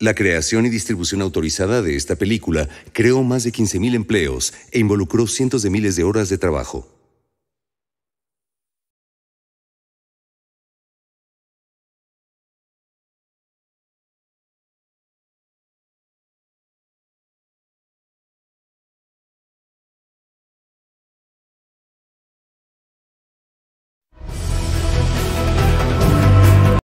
La creación y distribución autorizada de esta película creó más de 15.000 empleos e involucró cientos de miles de horas de trabajo.